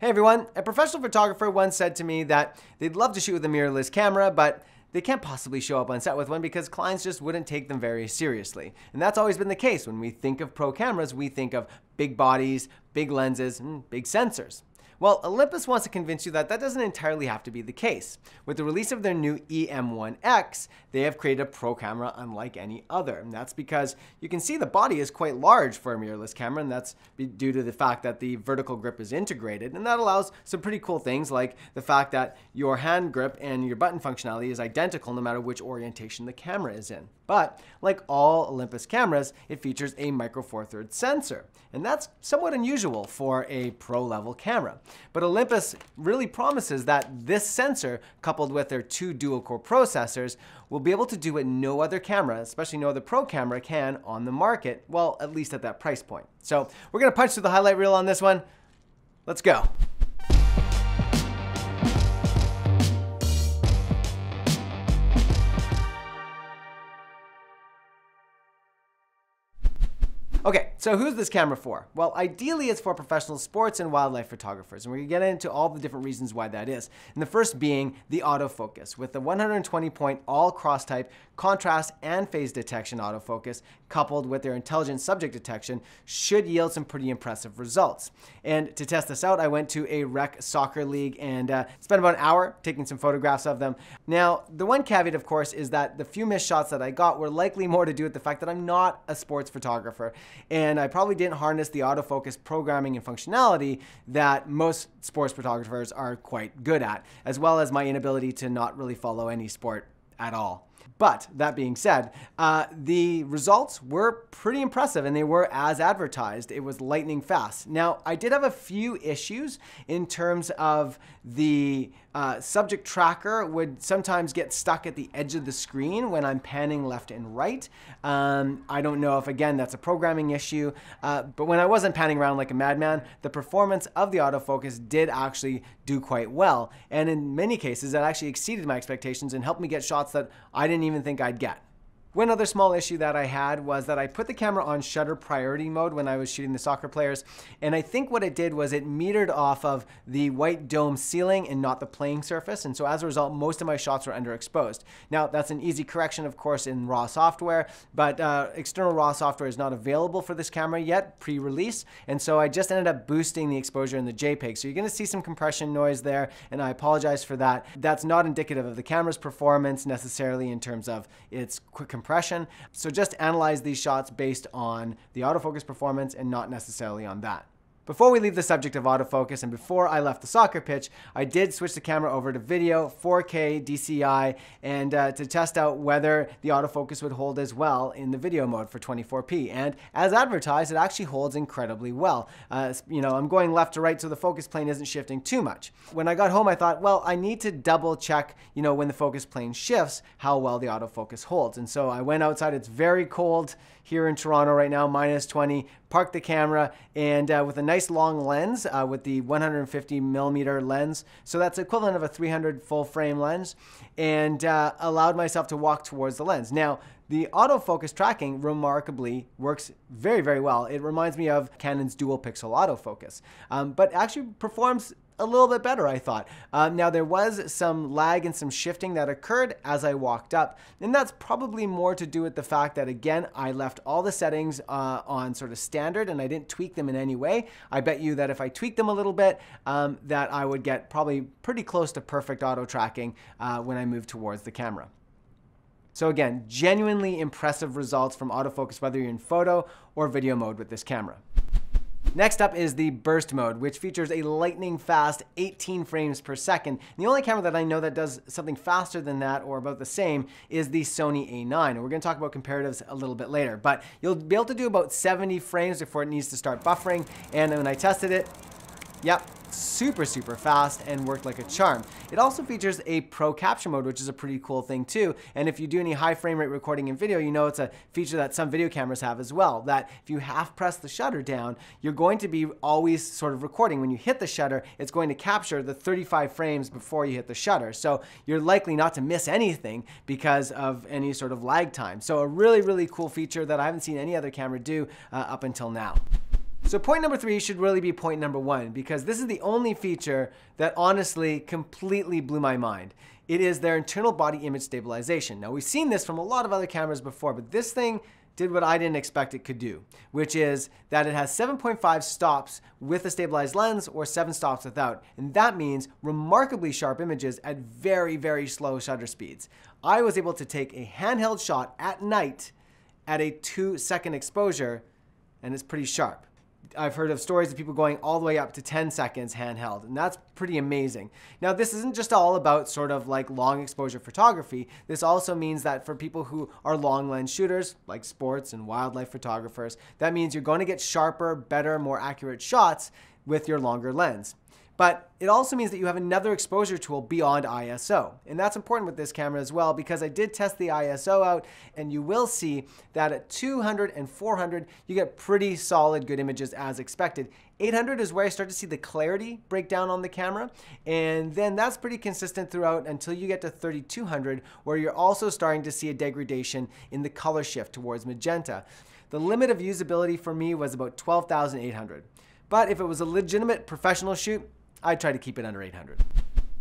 Hey everyone, a professional photographer once said to me that they'd love to shoot with a mirrorless camera, but they can't possibly show up on set with one because clients just wouldn't take them very seriously. And that's always been the case. When we think of pro cameras, we think of big bodies, big lenses, and hmm, big sensors. Well, Olympus wants to convince you that that doesn't entirely have to be the case. With the release of their new EM1X, they have created a pro camera unlike any other. And that's because you can see the body is quite large for a mirrorless camera, and that's due to the fact that the vertical grip is integrated. And that allows some pretty cool things like the fact that your hand grip and your button functionality is identical no matter which orientation the camera is in. But like all Olympus cameras, it features a micro four thirds sensor. And that's somewhat unusual for a pro level camera. But Olympus really promises that this sensor, coupled with their two dual core processors, will be able to do what no other camera, especially no other pro camera, can on the market, well, at least at that price point. So we're gonna punch through the highlight reel on this one. Let's go. Okay, so who's this camera for? Well, ideally it's for professional sports and wildlife photographers, and we're gonna get into all the different reasons why that is. And the first being the autofocus. With the 120 point all cross type, contrast and phase detection autofocus, coupled with their intelligent subject detection, should yield some pretty impressive results. And to test this out, I went to a rec soccer league and uh, spent about an hour taking some photographs of them. Now, the one caveat, of course, is that the few missed shots that I got were likely more to do with the fact that I'm not a sports photographer and I probably didn't harness the autofocus programming and functionality that most sports photographers are quite good at, as well as my inability to not really follow any sport at all. But that being said, uh, the results were pretty impressive and they were as advertised. It was lightning fast. Now, I did have a few issues in terms of the uh, subject tracker would sometimes get stuck at the edge of the screen when I'm panning left and right. Um, I don't know if, again, that's a programming issue, uh, but when I wasn't panning around like a madman, the performance of the autofocus did actually do quite well. And in many cases, that actually exceeded my expectations and helped me get shots that I didn't even think I'd get. One other small issue that I had was that I put the camera on shutter priority mode when I was shooting the soccer players, and I think what it did was it metered off of the white dome ceiling and not the playing surface, and so as a result, most of my shots were underexposed. Now, that's an easy correction, of course, in RAW software, but uh, external RAW software is not available for this camera yet, pre-release, and so I just ended up boosting the exposure in the JPEG. So you're gonna see some compression noise there, and I apologize for that. That's not indicative of the camera's performance necessarily in terms of its quick compression. So just analyze these shots based on the autofocus performance and not necessarily on that. Before we leave the subject of autofocus and before I left the soccer pitch, I did switch the camera over to video, 4K, DCI, and uh, to test out whether the autofocus would hold as well in the video mode for 24p. And as advertised, it actually holds incredibly well. Uh, you know, I'm going left to right so the focus plane isn't shifting too much. When I got home, I thought, well, I need to double check, you know, when the focus plane shifts, how well the autofocus holds. And so I went outside. It's very cold here in Toronto right now, minus 20, parked the camera, and uh, with a nice nice long lens uh, with the 150 millimeter lens. So that's equivalent of a 300 full frame lens and uh, allowed myself to walk towards the lens. Now, the autofocus tracking remarkably works very, very well. It reminds me of Canon's dual pixel autofocus, um, but actually performs a little bit better, I thought. Um, now, there was some lag and some shifting that occurred as I walked up, and that's probably more to do with the fact that, again, I left all the settings uh, on sort of standard and I didn't tweak them in any way. I bet you that if I tweaked them a little bit, um, that I would get probably pretty close to perfect auto tracking uh, when I move towards the camera. So again, genuinely impressive results from autofocus, whether you're in photo or video mode with this camera. Next up is the burst mode, which features a lightning fast 18 frames per second. And the only camera that I know that does something faster than that or about the same is the Sony A9. And we're gonna talk about comparatives a little bit later, but you'll be able to do about 70 frames before it needs to start buffering. And when I tested it, yep, super, super fast and worked like a charm. It also features a pro capture mode, which is a pretty cool thing too. And if you do any high frame rate recording in video, you know it's a feature that some video cameras have as well, that if you half press the shutter down, you're going to be always sort of recording. When you hit the shutter, it's going to capture the 35 frames before you hit the shutter. So you're likely not to miss anything because of any sort of lag time. So a really, really cool feature that I haven't seen any other camera do uh, up until now. So point number three should really be point number one because this is the only feature that honestly completely blew my mind. It is their internal body image stabilization. Now we've seen this from a lot of other cameras before, but this thing did what I didn't expect it could do, which is that it has 7.5 stops with a stabilized lens or seven stops without. And that means remarkably sharp images at very, very slow shutter speeds. I was able to take a handheld shot at night at a two second exposure and it's pretty sharp. I've heard of stories of people going all the way up to 10 seconds handheld, and that's pretty amazing. Now, this isn't just all about sort of like long exposure photography. This also means that for people who are long lens shooters, like sports and wildlife photographers, that means you're going to get sharper, better, more accurate shots with your longer lens. But it also means that you have another exposure tool beyond ISO. And that's important with this camera as well because I did test the ISO out and you will see that at 200 and 400, you get pretty solid good images as expected. 800 is where I start to see the clarity break down on the camera. And then that's pretty consistent throughout until you get to 3200 where you're also starting to see a degradation in the color shift towards magenta. The limit of usability for me was about 12,800. But if it was a legitimate professional shoot, I try to keep it under 800.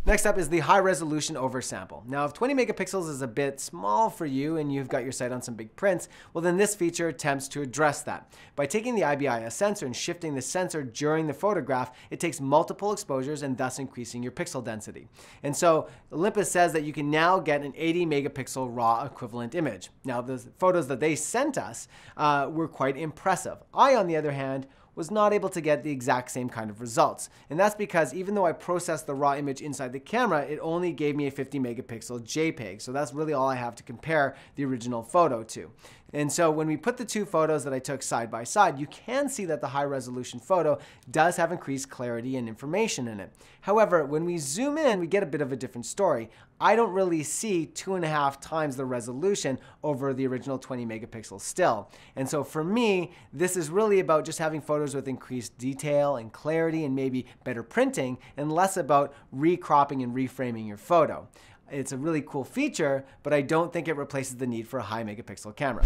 Next up is the high resolution oversample. Now, if 20 megapixels is a bit small for you and you've got your sight on some big prints, well then this feature attempts to address that. By taking the IBIS sensor and shifting the sensor during the photograph, it takes multiple exposures and thus increasing your pixel density. And so Olympus says that you can now get an 80 megapixel raw equivalent image. Now, the photos that they sent us uh, were quite impressive. I, on the other hand, was not able to get the exact same kind of results. And that's because even though I processed the raw image inside the camera, it only gave me a 50 megapixel JPEG. So that's really all I have to compare the original photo to. And so when we put the two photos that I took side by side, you can see that the high resolution photo does have increased clarity and information in it. However, when we zoom in, we get a bit of a different story. I don't really see two and a half times the resolution over the original 20 megapixel still. And so for me, this is really about just having photos with increased detail and clarity and maybe better printing and less about recropping and reframing your photo. It's a really cool feature, but I don't think it replaces the need for a high megapixel camera.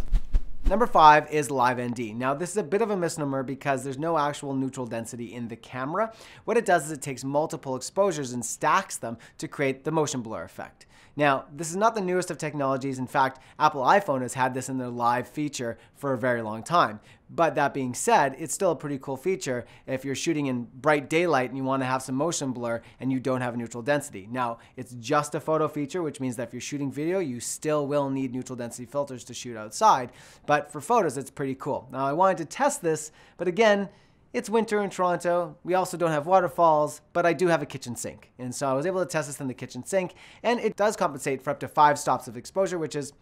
Number five is Live ND. Now, this is a bit of a misnomer because there's no actual neutral density in the camera. What it does is it takes multiple exposures and stacks them to create the motion blur effect. Now, this is not the newest of technologies. In fact, Apple iPhone has had this in their live feature for a very long time. But that being said, it's still a pretty cool feature if you're shooting in bright daylight and you want to have some motion blur and you don't have neutral density. Now, it's just a photo feature, which means that if you're shooting video, you still will need neutral density filters to shoot outside. But for photos, it's pretty cool. Now, I wanted to test this, but again, it's winter in Toronto. We also don't have waterfalls, but I do have a kitchen sink. And so I was able to test this in the kitchen sink, and it does compensate for up to five stops of exposure, which is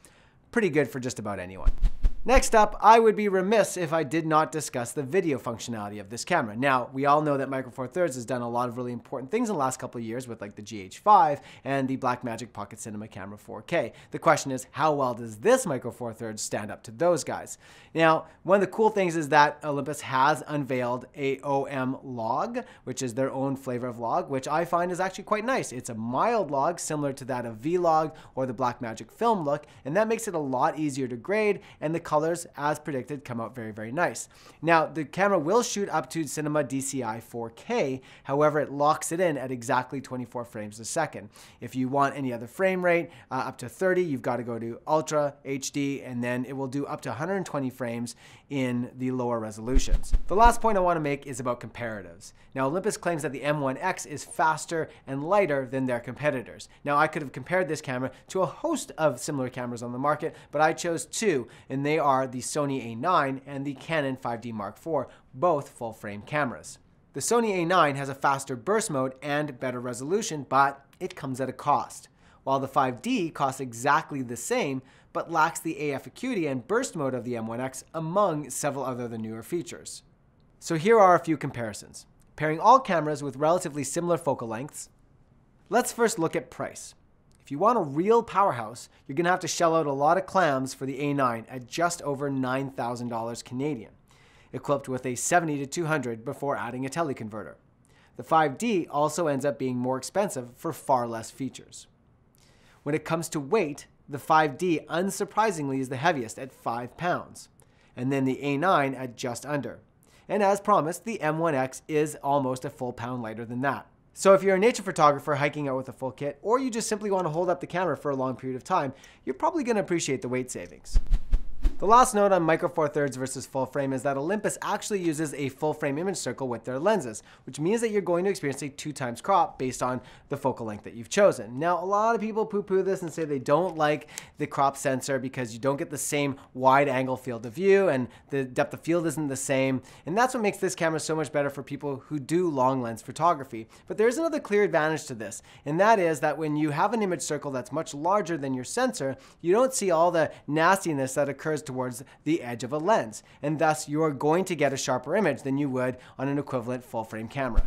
pretty good for just about anyone. Next up, I would be remiss if I did not discuss the video functionality of this camera. Now, we all know that Micro Four Thirds has done a lot of really important things in the last couple of years with like the GH5 and the Blackmagic Pocket Cinema Camera 4K. The question is, how well does this Micro Four Thirds stand up to those guys? Now, one of the cool things is that Olympus has unveiled AOM log, which is their own flavor of log, which I find is actually quite nice. It's a mild log similar to that of Vlog or the Blackmagic film look, and that makes it a lot easier to grade and the colors as predicted come out very, very nice. Now, the camera will shoot up to Cinema DCI 4K, however, it locks it in at exactly 24 frames a second. If you want any other frame rate, uh, up to 30, you've got to go to Ultra HD, and then it will do up to 120 frames in the lower resolutions. The last point I want to make is about comparatives. Now, Olympus claims that the M1X is faster and lighter than their competitors. Now, I could have compared this camera to a host of similar cameras on the market, but I chose two, and they are the Sony a9 and the Canon 5D Mark IV, both full-frame cameras. The Sony a9 has a faster burst mode and better resolution, but it comes at a cost. While the 5D costs exactly the same, but lacks the AF acuity and burst mode of the M1X, among several other the newer features. So here are a few comparisons. Pairing all cameras with relatively similar focal lengths, let's first look at price. If you want a real powerhouse, you're going to have to shell out a lot of clams for the A9 at just over $9,000 Canadian, equipped with a 70 to 200 before adding a teleconverter. The 5D also ends up being more expensive for far less features. When it comes to weight, the 5D unsurprisingly is the heaviest at 5 pounds, and then the A9 at just under. And as promised, the M1X is almost a full pound lighter than that. So if you're a nature photographer hiking out with a full kit, or you just simply want to hold up the camera for a long period of time, you're probably going to appreciate the weight savings. The last note on micro four thirds versus full frame is that Olympus actually uses a full frame image circle with their lenses, which means that you're going to experience a two times crop based on the focal length that you've chosen. Now, a lot of people poo poo this and say they don't like the crop sensor because you don't get the same wide angle field of view and the depth of field isn't the same. And that's what makes this camera so much better for people who do long lens photography. But there's another clear advantage to this, and that is that when you have an image circle that's much larger than your sensor, you don't see all the nastiness that occurs towards the edge of a lens, and thus you are going to get a sharper image than you would on an equivalent full frame camera.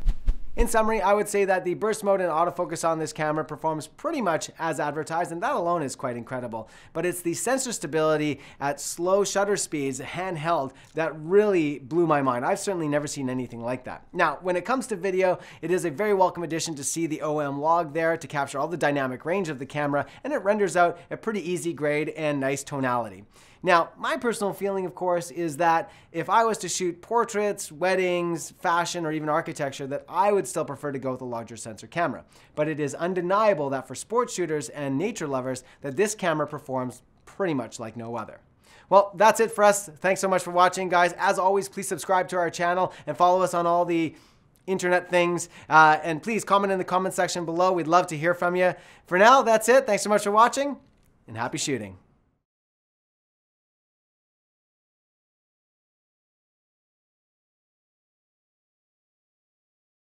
In summary, I would say that the burst mode and autofocus on this camera performs pretty much as advertised, and that alone is quite incredible. But it's the sensor stability at slow shutter speeds, handheld, that really blew my mind. I've certainly never seen anything like that. Now, when it comes to video, it is a very welcome addition to see the OM log there to capture all the dynamic range of the camera, and it renders out a pretty easy grade and nice tonality. Now, my personal feeling, of course, is that if I was to shoot portraits, weddings, fashion, or even architecture, that I would still prefer to go with a larger sensor camera. But it is undeniable that for sports shooters and nature lovers, that this camera performs pretty much like no other. Well, that's it for us. Thanks so much for watching, guys. As always, please subscribe to our channel and follow us on all the internet things. Uh, and please comment in the comment section below. We'd love to hear from you. For now, that's it. Thanks so much for watching and happy shooting.